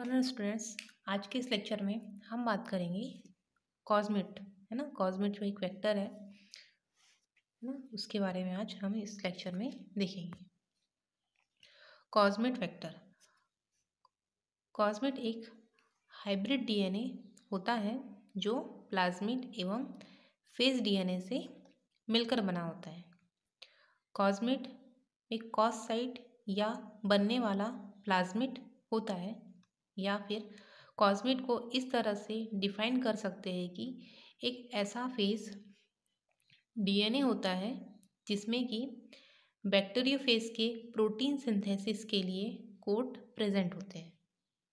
Hello students आज के इस लेक्चर में हम बात करेंगे कॉस्मेट है ना कॉस्मेट जो एक वेक्टर है ना उसके बारे में आज हम इस लेक्चर में देखेंगे कॉस्मेट वेक्टर कॉस्मेट एक हाइब्रिड डीएनए होता है जो प्लाज्मिड एवं फेज डीएनए से मिलकर बना होता है कॉस्मेट एक कॉस साइट या बनने वाला प्लाज्मिट होता है या फिर कॉस्मिट को इस तरह से डिफाइन कर सकते हैं कि एक ऐसा फेस डीएनए होता है जिसमें कि फेज के प्रोटीन सिंथेसिस के लिए कोट प्रेजेंट होते हैं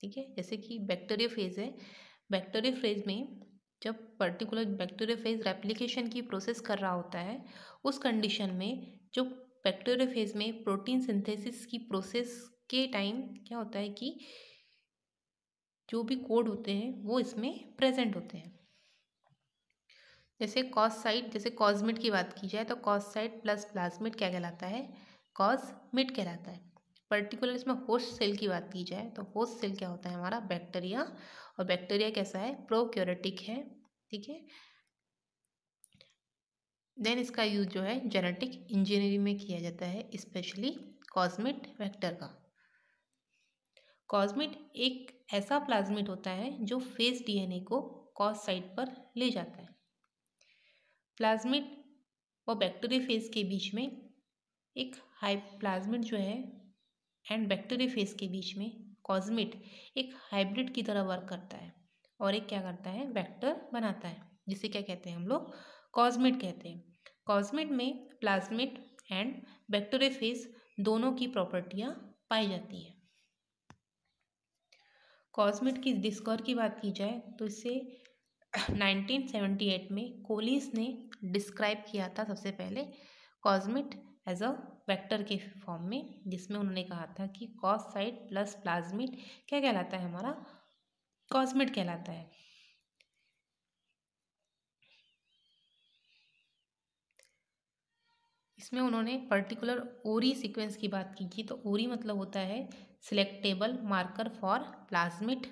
ठीक है जैसे कि बैक्टीरियोफेज है बैक्टीरियोफेज में जब पर्टिकुलर बैक्टीरियोफेज रेप्लिकेशन की प्रोसेस कर रहा होता है उस कंडीशन में जो बैक्टीरियोफेज में प्रोटीन सिंथेसिस की प्रोसेस के टाइम क्या होता है कि जो भी कोड होते हैं वो इसमें प्रेजेंट होते हैं जैसे कॉस साइड जैसे कॉजमिट की बात की जाए तो कॉस साइड प्लस प्लाजमिट क्या कहलाता है कॉजमिट कहलाता है पर्टिकुलर इसमें होस्ट सेल की बात की जाए तो होस्ट सेल क्या होता है हमारा बैक्टीरिया और बैक्टीरिया कैसा है प्रोक्योरेटिक है ठीक है देन इसका यूज जो है जेनेटिक इंजीनियरिंग में किया जाता है स्पेशली कॉस्मिट वेक्टर का कॉस्मिट एक ऐसा प्लाज्मिट होता है जो फेस डीएनए को कॉस साइड पर ले जाता है प्लाज्मिट और फेस के बीच में एक हाई प्लाज्मिट जो है एंड फेस के बीच में कॉस्मिट एक हाइब्रिड की तरह वर्क करता है और एक क्या करता है वेक्टर बनाता है जिसे क्या कहते हैं हम लोग कॉस्मिट कहते हैं कॉस्मिट में प्लाज्मिट एंड फेस दोनों की प्रॉपर्टियाँ पाई जाती है कॉस्मेट की डिस्कवर की बात की जाए तो इसे 1978 में कोलिस ने डिस्क्राइब किया था सबसे पहले कॉस्मिट एज अ वेक्टर के फॉर्म में जिसमें उन्होंने कहा था कि कॉस साइड प्लस प्लाज्मिट क्या कहलाता है हमारा कॉस्मिट कहलाता है इसमें उन्होंने पर्टिकुलर ओरी सीक्वेंस की बात की थी तो ओरी मतलब होता है selectable marker for plasmid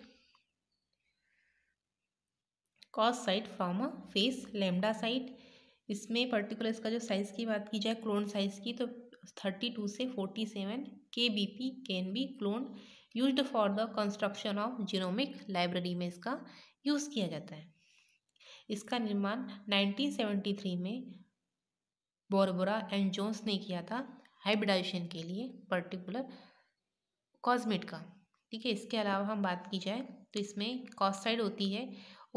cos site from a phage lambda site इसमें पर्टिकुलर इसका जो साइज़ की बात की जाए क्लोन साइज़ की तो थर्टी टू से forty seven K B P can be clone use for the construction of genomic library में इसका यूज़ किया जाता है इसका निर्माण नाइनटीन सेवेंटी थ्री में बोरबोरा एंड जोन्स ने किया था हाइब्रिडाइजेशन के लिए पर्टिकुलर कॉस्मेट का ठीक है इसके अलावा हम बात की जाए तो इसमें कॉस्टाइड होती है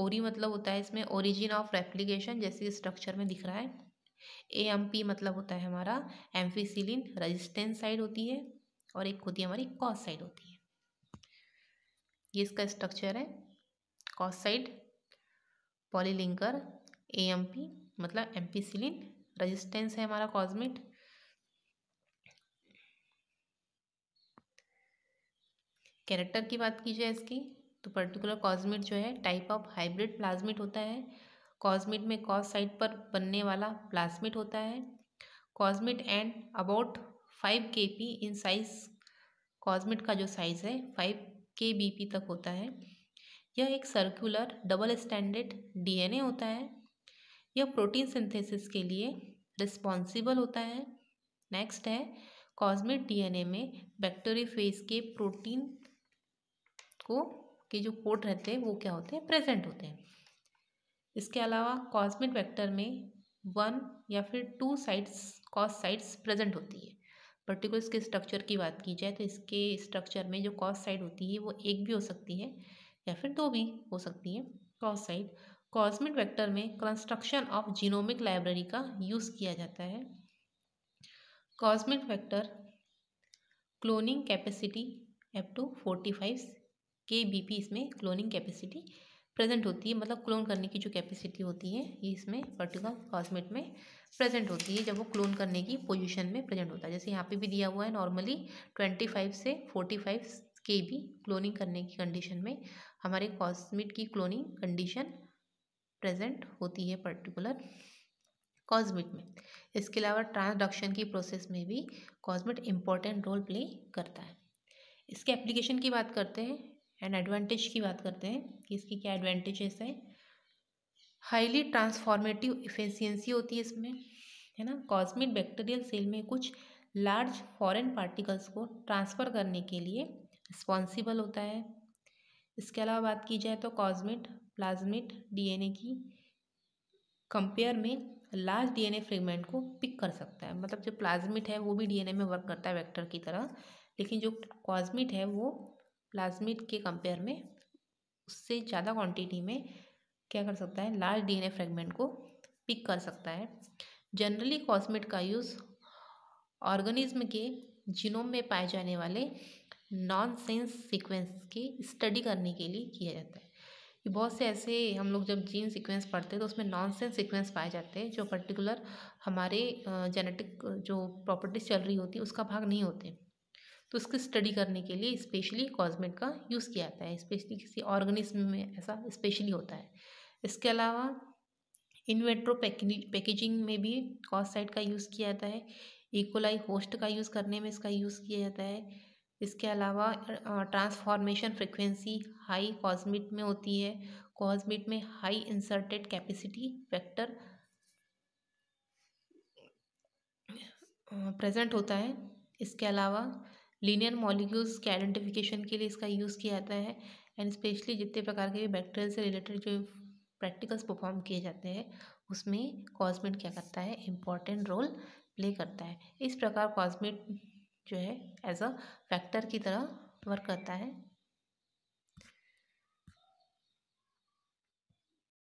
ओरी मतलब होता है इसमें ओरिजिन ऑफ रेप्लीकेशन जैसे स्ट्रक्चर में दिख रहा है ए एम पी मतलब होता है हमारा एम्फीसिलिन रेजिस्टेंस साइड होती है और एक होती है हमारी कॉस साइड होती है ये इसका स्ट्रक्चर है cos site polylinker A M P मतलब एम्फीसिलिन रजिस्टेंस है हमारा कॉस्मिट कैरेक्टर की बात की जाए इसकी तो पर्टिकुलर कॉस्मिट जो है टाइप ऑफ हाइब्रिड प्लाज्मिट होता है कॉस्मिट में कॉस साइड पर बनने वाला प्लाज्मिट होता है cosmid and about five K P in size cosmid का जो साइज़ है फाइव के बी पी तक होता है यह एक सर्कुलर डबल स्टैंडर्ड डीएनए होता है यह प्रोटीन सिंथेसिस के लिए रिस्पॉन्सिबल होता है नेक्स्ट है कॉस्मिक डीएनए में बैक्टेरियोफेज के प्रोटीन को के जो कोट रहते हैं वो क्या होते हैं प्रेजेंट होते हैं इसके अलावा कॉस्मिक वेक्टर में वन या फिर two sites cos sites present होती है पर्टिकुलर इसके स्ट्रक्चर की बात की जाए तो इसके स्ट्रक्चर में जो कॉस साइड होती है वो एक भी हो सकती है या फिर दो भी हो सकती है क्रॉस साइड कॉस्मिक वेक्टर में कंस्ट्रक्शन ऑफ जीनोमिक लाइब्रेरी का यूज़ किया जाता है cosmid vector cloning capacity up to forty five K B P इसमें क्लोनिंग कैपेसिटी प्रेजेंट होती है मतलब क्लोन करने की जो कैपेसिटी होती है ये इसमें पर्टिकुलर कॉस्मेट में प्रेजेंट होती है जब वो क्लोन करने की पोजीशन में प्रेजेंट होता है जैसे यहाँ पे भी दिया हुआ है नॉर्मली ट्वेंटी फाइव से फोर्टी फाइव के भी क्लोनिंग करने की कंडीशन में हमारे कॉस्मेट की क्लोनिंग कंडीशन प्रेजेंट होती है पर्टिकुलर कॉस्मिट में इसके अलावा ट्रांसडक्शन की प्रोसेस में भी कॉस्मिट इम्पॉर्टेंट रोल प्ले करता है इसके एप्लीकेशन की बात करते हैं एंड एडवांटेज की बात करते हैं कि इसकी क्या एडवांटेजेस है हाईली ट्रांसफॉर्मेटिव इफिशियंसी होती है इसमें है ना कॉस्मिक बैक्टीरियल सेल में कुछ लार्ज फॉरेन पार्टिकल्स को ट्रांसफ़र करने के लिए रिस्पॉन्सिबल होता है इसके अलावा बात की जाए तो कॉस्मिट प्लाज्मिड डीएनए की कंपेयर में लार्ज डीएनए फ्रेगमेंट को पिक कर सकता है मतलब जो प्लाज्मिट है वो भी डीएनए में वर्क करता है वेक्टर की तरह लेकिन जो कॉस्मिट है वो प्लाज्मिट के कंपेयर में उससे ज़्यादा क्वांटिटी में क्या कर सकता है लार्ज डीएनए फ्रेगमेंट को पिक कर सकता है जनरली कॉस्मिट का यूज़ ऑर्गेनिज्म के जिनोम में पाए जाने वाले नॉन सेंस सिक्वेंस की स्टडी करने के लिए किया जाता है कि बहुत से ऐसे हम लोग जब जीन सीक्वेंस पढ़ते हैं तो उसमें नॉनसेंस सीक्वेंस पाए जाते हैं जो पर्टिकुलर हमारे जेनेटिक जो प्रॉपर्टीज चल रही होती है उसका भाग नहीं होते तो उसकी स्टडी करने के लिए स्पेशली कॉस्मेट का यूज़ किया जाता है स्पेशली किसी ऑर्गेनिज्म में ऐसा स्पेशली होता है इसके अलावा इन्वेट्रो पैकेजिंग में भी साइड का यूज़ किया जाता है इकोलाई e. होस्ट का यूज़ करने में इसका यूज़ किया जाता है इसके अलावा ट्रांसफॉर्मेशन फ्रिक्वेंसी हाई कॉस्मिट में होती है कॉस्मिट में high inserted capacity factor present होता है इसके अलावा लीनियर मॉलिक्यूल्स के आइडेंटिफिकेशन के लिए इसका यूज़ किया जाता है एंड स्पेशली जितने प्रकार के बैक्टीरियल से रिलेटेड जो प्रैक्टिकल्स परफॉर्म किए जाते हैं उसमें कॉजमिट क्या करता है इम्पॉर्टेंट रोल प्ले करता है इस प्रकार कॉस्मेट जो है एज़ अ फैक्टर की तरह वर्क करता है